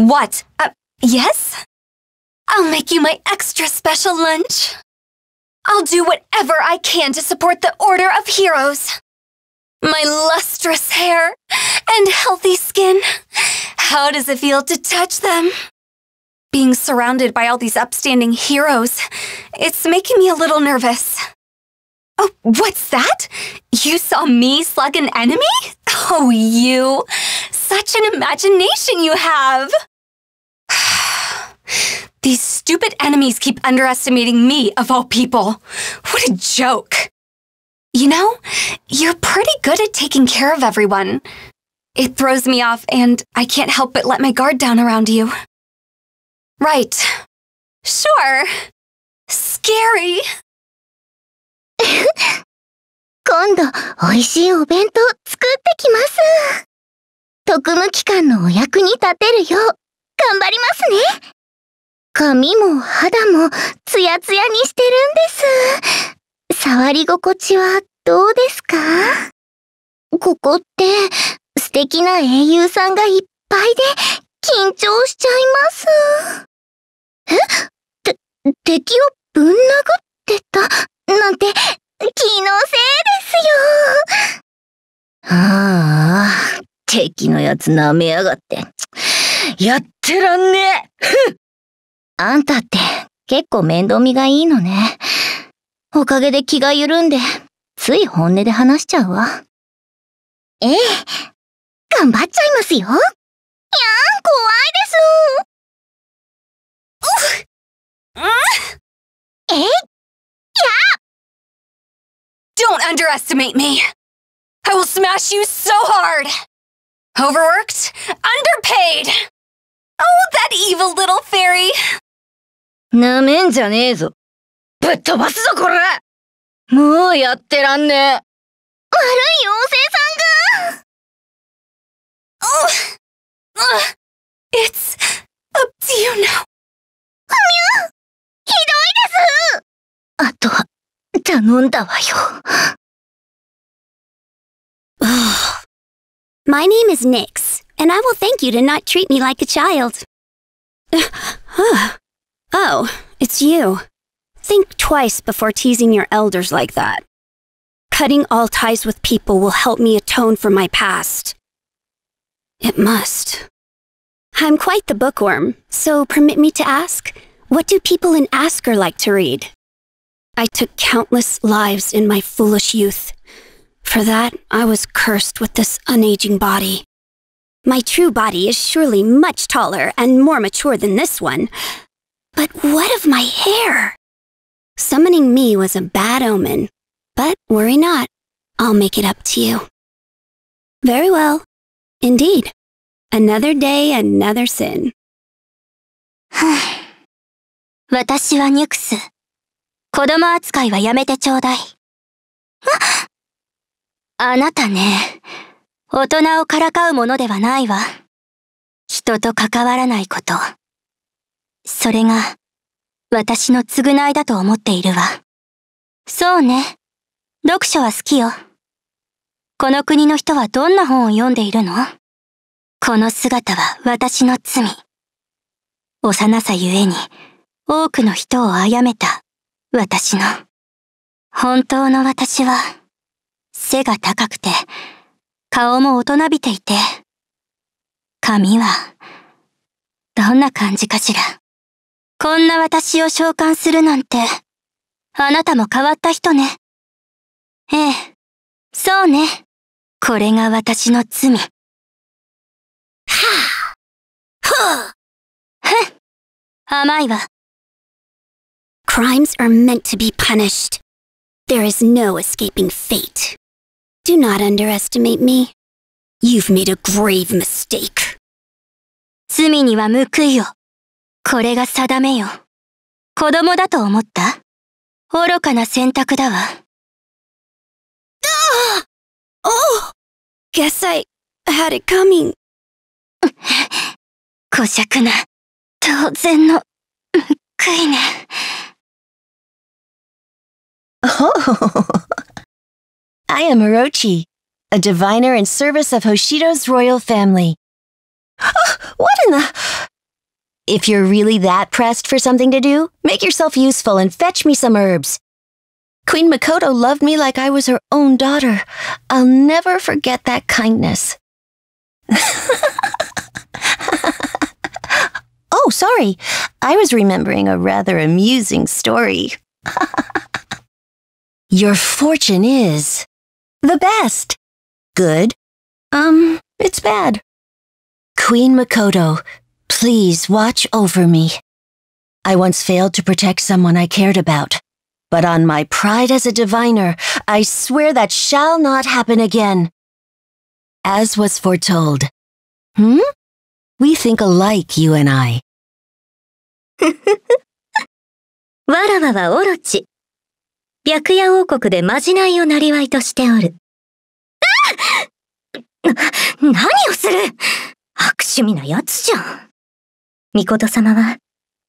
What? Uh, yes? I'll make you my extra special lunch. I'll do whatever I can to support the Order of Heroes. My lustrous hair and healthy skin. How does it feel to touch them? Being surrounded by all these upstanding heroes, it's making me a little nervous. Oh, what's that? You saw me slug an enemy? Oh, you. Such an imagination you have. These stupid enemies keep underestimating me, of all people. What a joke. You know, you're pretty good at taking care of everyone. It throws me off, and I can't help but let my guard down around you. Right. Sure. Scary. 今度、美味しいお弁当作ってきます。特務機関のお役に立てるよう、頑張りますね。髪も肌もツヤツヤにしてるんです。触り心地はどうですかここって素敵な英雄さんがいっぱいで緊張しちゃいます。えて、敵をぶん殴ってたなんて気のせいですよ。ああ、敵のやつ舐めやがって。やってらんねえあんたって結構面倒見がいいのね。おかげで気が緩んで、つい本音で話しちゃうわ。ええ。頑張っちゃいますよ。いやー、怖いですうっ、ん、えいや Don't underestimate me! I will smash you so hard! Overworked, underpaid! Oh, that evil little fairy! なめんじゃねえぞ。ぶっ飛ばすぞ、これもうやってらんねえ。悪い妖精さんがおうう It's up to you now. ミュひどいですあとは、頼んだわよ。My name is Nix, and I will thank you to not treat me like a child. Oh, it's you. Think twice before teasing your elders like that. Cutting all ties with people will help me atone for my past. It must. I'm quite the bookworm, so permit me to ask, what do people in Asker like to read? I took countless lives in my foolish youth. For that, I was cursed with this unaging body. My true body is surely much taller and more mature than this one, But what of my hair? Summoning me was a bad omen, but worry not. I'll make it up to you. Very well. Indeed. Another day, another sin. 私はニュクス。子供扱いはやめてちょうだい。あなたね、大人をからかうものではないわ。人と関わらないこと。それが、私の償いだと思っているわ。そうね。読書は好きよ。この国の人はどんな本を読んでいるのこの姿は私の罪。幼さゆえに、多くの人を殺めた、私の。本当の私は、背が高くて、顔も大人びていて、髪は、どんな感じかしら。こんな私を召喚するなんて、あなたも変わった人ね。ええ、そうね。これが私の罪。はぁ、あ、ふぅ。ふん、甘いわ。Crimes are meant to be punished. There is no escaping fate. Do not underestimate me. You've made a grave mistake. 罪には報いを。これが定めよ。子供だと思った愚かな選択だわ。ああおう Guess I had it coming. 小尺な、当然の、むっくいね。Oh! I am Orochi, a diviner in service of Hoshido's royal family. Oh, what in the... If you're really that pressed for something to do, make yourself useful and fetch me some herbs. Queen Makoto loved me like I was her own daughter. I'll never forget that kindness. oh, sorry. I was remembering a rather amusing story. Your fortune is the best. Good. Um, it's bad. Queen Makoto, Please watch over me. I once failed to protect someone I cared about, but on my pride as a diviner, I swear that shall not happen again. As was foretold. Hmm? We think alike, you and I. わらわはオロチ。白夜王国でまじないをなりわいとしておる。な、何をする悪趣味なやつじゃん。御事様は、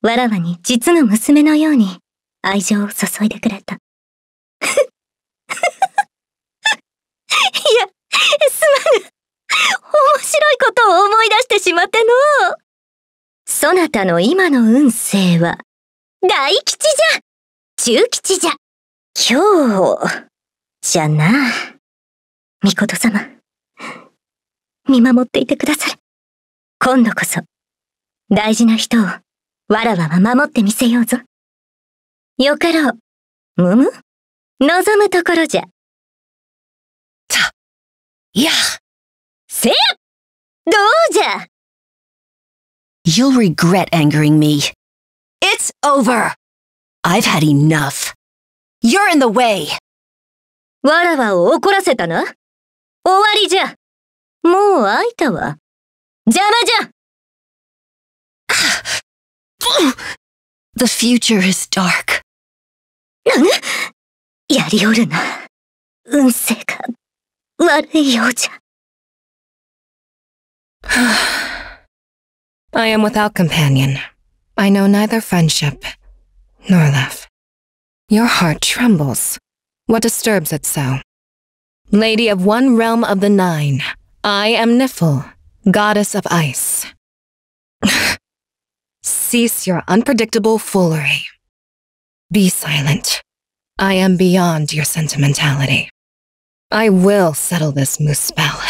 わらわに実の娘のように愛情を注いでくれた。いや、すまぬ。面白いことを思い出してしまってのう。そなたの今の運勢は、大吉じゃ中吉じゃ今日、じゃな。御事様、見守っていてください。今度こそ。大事な人を、わらわは守ってみせようぞ。よかろう。むむ望むところじゃ。た、いや、せやどうじゃ You'll regret angering me. It's over! I've had enough. You're in the way! わらわを怒らせたな終わりじゃもう会いたわ。邪魔じゃ The future is dark. I am without companion. I know neither friendship nor love. Your heart trembles. What disturbs it so? Lady of one realm of the nine, I am Nifl, goddess of ice. Cease your unpredictable foolery. Be silent. I am beyond your sentimentality. I will settle this moose spell.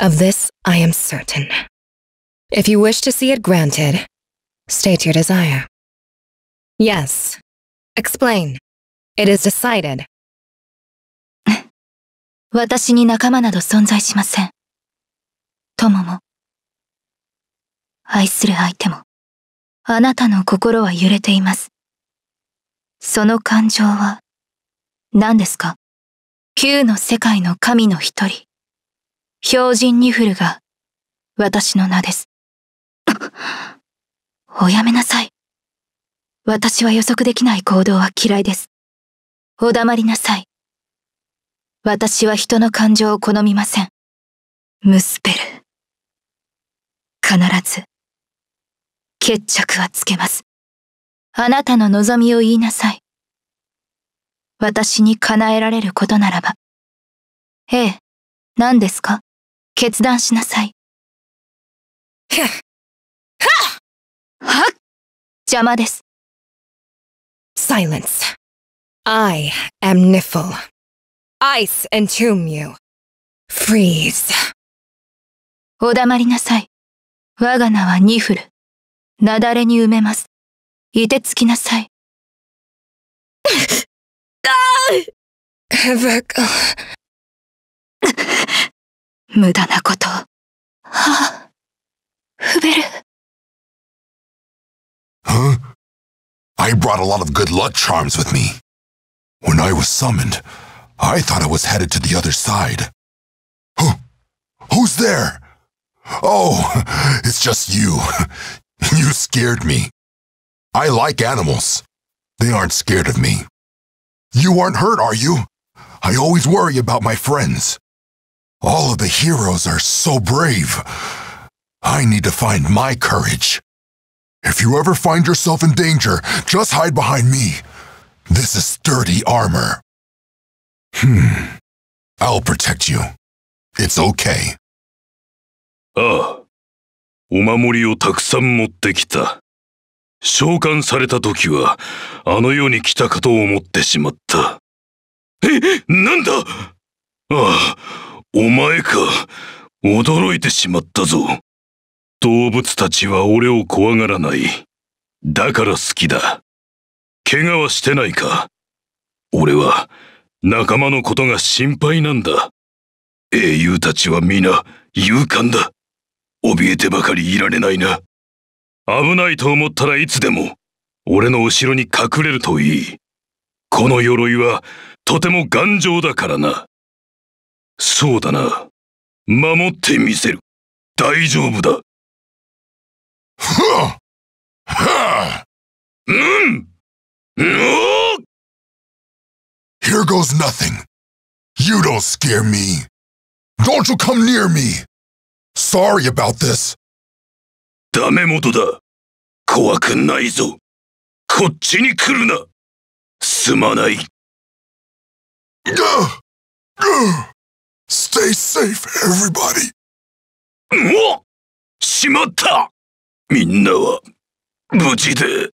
Of this, I am certain. If you wish to see it granted, state your desire. Yes. Explain. It is decided. 私に仲間など存在しません。友も、愛する相手も。あなたの心は揺れています。その感情は、何ですか ?Q の世界の神の一人、標人ニフルが、私の名です。おやめなさい。私は予測できない行動は嫌いです。お黙りなさい。私は人の感情を好みません。ムスペル。必ず、決着はつけます。あなたの望みを言いなさい。私に叶えられることならば。ええ、何ですか決断しなさい。はっはっ邪魔です。Silence. I am Niffle. Ice entomb you. Freeze. お黙りなさい。我が名はニフル。雪崩に埋めます。いてつきなさい。無駄なこと。はあ、ふべる。h I brought a lot of good luck charms with me. When I was summoned, I thought I was headed to the other side. Huh? Who's there? Oh, it's just you. You scared me. I like animals. They aren't scared of me. You aren't hurt, are you? I always worry about my friends. All of the heroes are so brave. I need to find my courage. If you ever find yourself in danger, just hide behind me. This is sturdy armor. Hmm. I'll protect you. It's okay. Ugh. お守りをたくさん持ってきた。召喚された時は、あの世に来たかと思ってしまった。え、なんだああ、お前か。驚いてしまったぞ。動物たちは俺を怖がらない。だから好きだ。怪我はしてないか俺は仲間のことが心配なんだ。英雄たちは皆勇敢だ。怯えてばかりいられないな。危ないと思ったらいつでも、俺の後ろに隠れるといい。この鎧は、とても頑丈だからな。そうだな。守ってみせる。大丈夫だ。ふぅはあうんぅ Here goes nothing. You don't scare me. Don't you come near me. Sorry about this. ダメ元だ。怖くないぞ。こっちに来るな。すまない。Stay safe, everybody. うわしまったみんなは、無事で。